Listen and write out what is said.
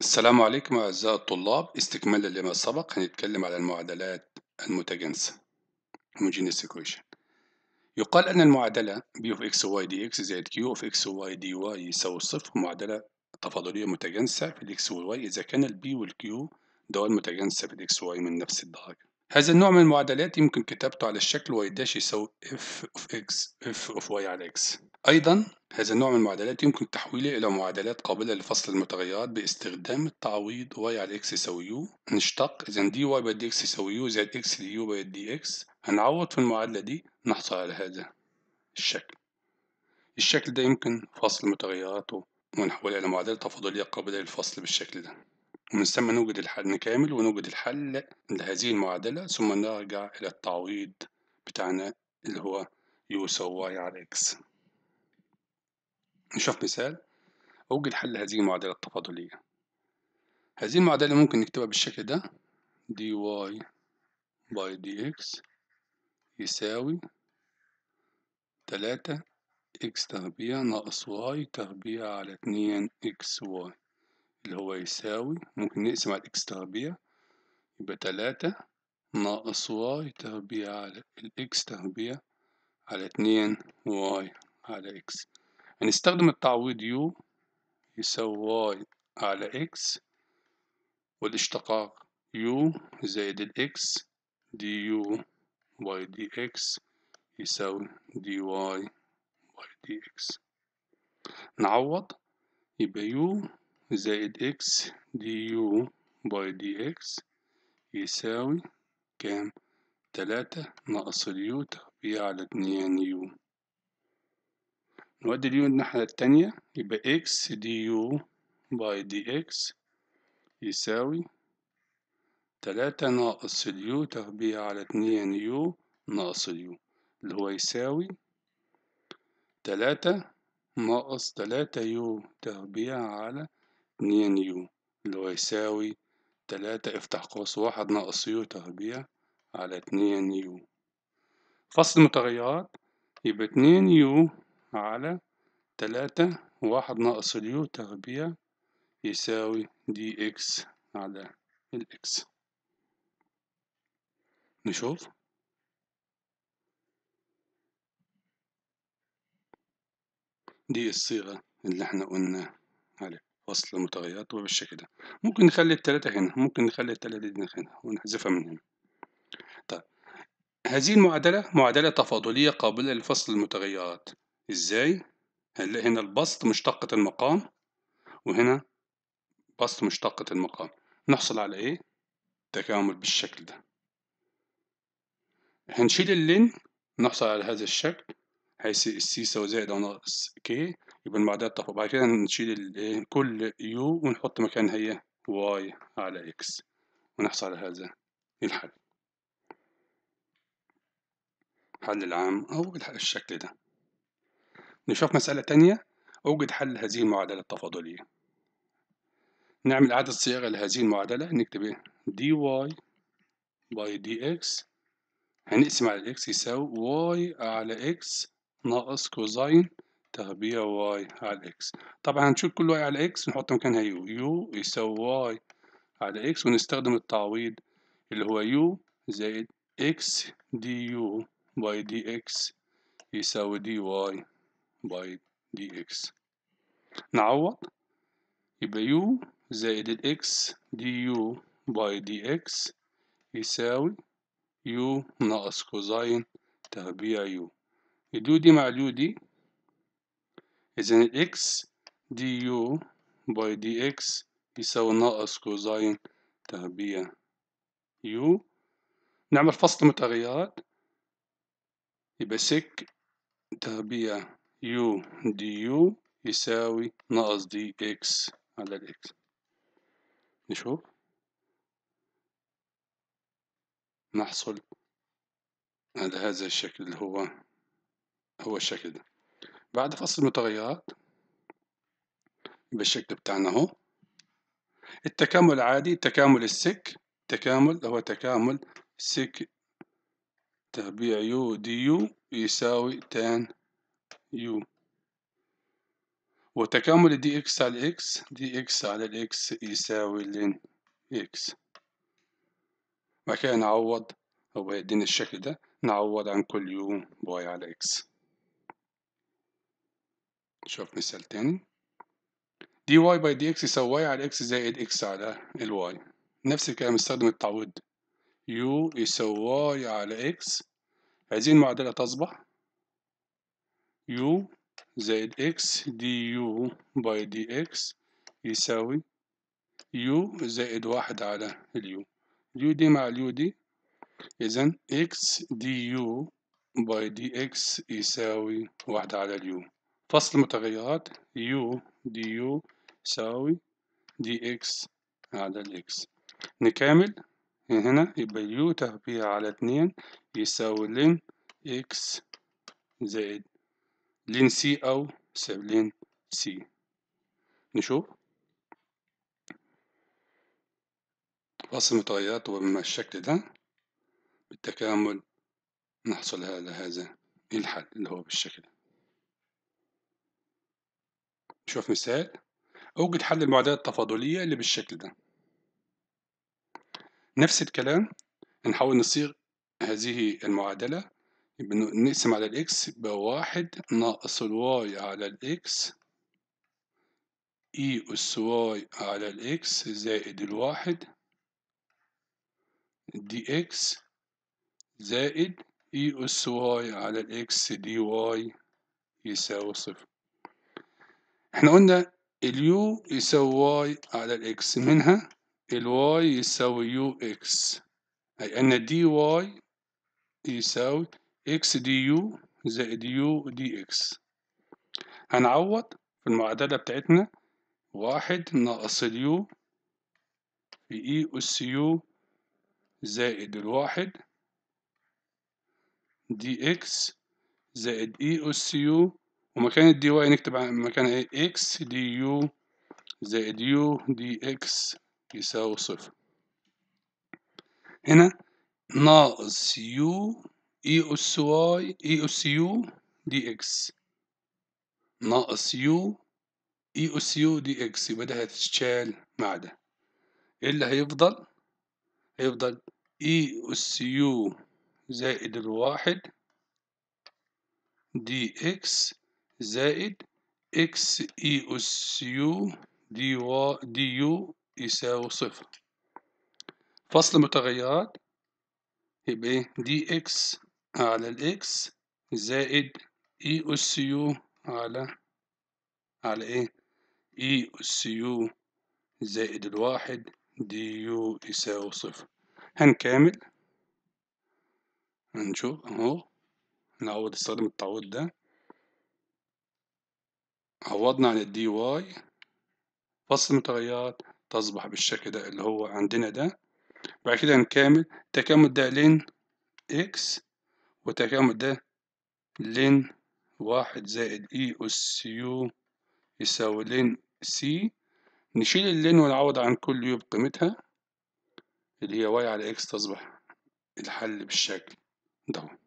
السلام عليكم أعزائي الطلاب استكمالا لما سبق هنتكلم على المعادلات المتجانسة homogeneous equation يقال أن المعادلة b of x y dx زائد q of x y dy يساوي الصفر معادلة تفاضلية متجانسة في ال x وال y إذا كان ال b وال q دوال متجانسة في ال x y من نفس الدرجة هذا النوع من المعادلات يمكن كتابته على الشكل y داش يساوي f of x f of y على x أيضا هذا النوع من المعادلات يمكن تحويله إلى معادلات قابلة لفصل المتغيرات باستخدام التعويض y على x يساوي u نشتق إذا dy by dx يساوي u زائد x du by dx هنعوض في المعادلة دي نحصل على هذا الشكل الشكل ده يمكن فصل متغيراته ونحولها إلى معادلة تفاضلية قابلة للفصل بالشكل ده ومن ثم نوجد الحل نكامل ونوجد الحل لهذه المعادلة ثم نرجع إلى التعويض بتاعنا اللي هو يو يساوي واي على إكس نشوف مثال أوجد حل هذه المعادلة التفاضلية هذه المعادلة ممكن نكتبها بالشكل ده dy باي دي إكس يساوي تلاتة إكس تربيع ناقص واي تربيع على اتنين إكس واي اللي هو يساوي ممكن نقسم على الإكس تربيع يبقى تلاتة ناقص واي تربيع على الإكس تربيع على اتنين واي على إكس هنستخدم التعويض يو يساوي واي على إكس والاشتقاق يو زائد الإكس دي يو واي دي إكس يساوي دي واي واي دي إكس نعوض يبقى يو زائد إكس دي يو باي دي إكس يساوي كام؟ تلاتة ناقص اليو تخفيه على اتنين يو نودي اليو الناحية التانية يبقى إكس دي يو باي دي إكس يساوي تلاتة ناقص اليو تربيع على اتنين يو ناقص اليو اللي هو يساوي تلاتة ناقص تلاتة يو تربيع على اتنين يو اللي هو يساوي تلاتة افتح قوس واحد ناقص يو تربيع على اتنين يو فصل المتغيرات يبقى اتنين يو على تلاتة واحد ناقص اليو تربيع يساوي دي اكس على الاكس نشوف دي الصيغة اللي احنا قلنا عليها وصل المتغيرات وبالشكل ده ممكن نخلي التلاتة هنا ممكن نخلي التلاتة دي هنا ونحذفها من هنا طيب هذه المعادلة معادلة تفاضلية قابلة لفصل المتغيرات ازاي؟ هنلاقي هنا البسط مشتقة المقام وهنا بسط مشتقة المقام نحصل على ايه؟ تكامل بالشكل ده هنشيل اللين نحصل على هذا الشكل حيث السي سوى زائد او ناقص كي يبقى المعادلة اتفق بعد كده نشيل إيه، كل يو ونحط مكانها هي واي على اكس ونحصل على هذا الحل الحل العام أو الشكل ده نشوف مسألة تانية أوجد حل هذه المعادلة التفاضلية نعمل إعادة صياغة لهذه المعادلة نكتب إيه؟ dy باي اكس هنقسم على الاكس يساوي واي على اكس ناقص كوزين تربيع واي على اكس طبعا نشوف كل واي على اكس نحط مكانها يو يو يساوي واي على اكس ونستخدم التعويض اللي هو يو زائد اكس دي يو باي دي اكس يساوي دي واي باي دي اكس نعوض يبقى يو زائد الاكس دي يو باي دي اكس يساوي يو ناقص كوزين تربيع يو اليو دي مع اليو دي إذن x دي يو باي دي يساوي ناقص كوزين تربيع يو نعمل فصل متغيرات يبقى سك تربيع يو دي يو يساوي ناقص دي على x نشوف نحصل على هذا الشكل اللي هو هو الشكل ده بعد فصل المتغيرات بالشكل بتاعنا اهو التكامل العادي تكامل السك تكامل هو تكامل سك تربيع يو دي يو يساوي تان يو وتكامل دي اكس على الاكس دي اكس على الاكس يساوي لين اكس بعد نعوض هو يديني الشكل ده نعوض عن كل يو باي على اكس نشوف مثال تاني دي واي باي دي اكس يساوي واي على اكس زائد اكس على الواي نفس الكلام استخدم التعويض يو يساوي واي على اكس هذه المعادلة تصبح يو زائد اكس دي يو باي دي اكس يساوي يو زائد واحد على اليو اليو دي مع اليو دي اذا اكس دي يو باي دي اكس يساوي واحد على اليو فصل متغيرات يو دي يو يساوي دي اكس على الاكس من هنا يبقى يو تربيع على اتنين يساوي لين اكس زائد لين سي او ساب لين سي نشوف فصل متغيرات ومن الشكل ده بالتكامل نحصل على هذا الحل اللي هو بالشكل ده شوف مثال أوجد حل المعادلة التفاضلية اللي بالشكل ده نفس الكلام نحاول نصيغ هذه المعادلة نقسم على الإكس بواحد ناقص الواي على الإكس إي أس واي على الإكس زائد الواحد دي إكس زائد إي أس واي على الإكس دي واي يساوي صفر احنا قلنا اليو يساوي واي على الاكس منها الواي يساوي يو اكس أي أن دي واي يساوي اكس دي يو زائد يو دي اكس هنعوض في المعادلة بتاعتنا واحد ناقص اليو في اي e اس يو زائد الواحد دي اكس زائد اي e اس يو ومكان الدي واي نكتب مكان ايه اكس دي يو زائد يو دي اكس يساوي صفر هنا ناقص يو اي اس واي اي اس يو دي اكس ناقص يو اي اس يو دي اكس يبقى ده هتتشال مع ده ايه اللي هيفضل هيفضل اي اس يو زائد الواحد دي اكس زائد اكس اي اس يو دي, و دي يو يساوي صفر فصل متغيرات يبقى ايه دي اكس على الاكس زائد اي اس يو على على ايه اي اس يو زائد الواحد دي يو يساوي صفر هنكامل هنشوف اهو نعوض استخدم التعويض ده عوضنا عن الدي واي فصل المتغيرات تصبح بالشكل ده اللي هو عندنا ده بعد كده نكمل تكامل ده لين اكس وتكامل ده لين واحد زائد اي اس يو يساوي لين سي نشيل اللين ونعوض عن كل يو بقيمتها اللي هي واي على اكس تصبح الحل بالشكل ده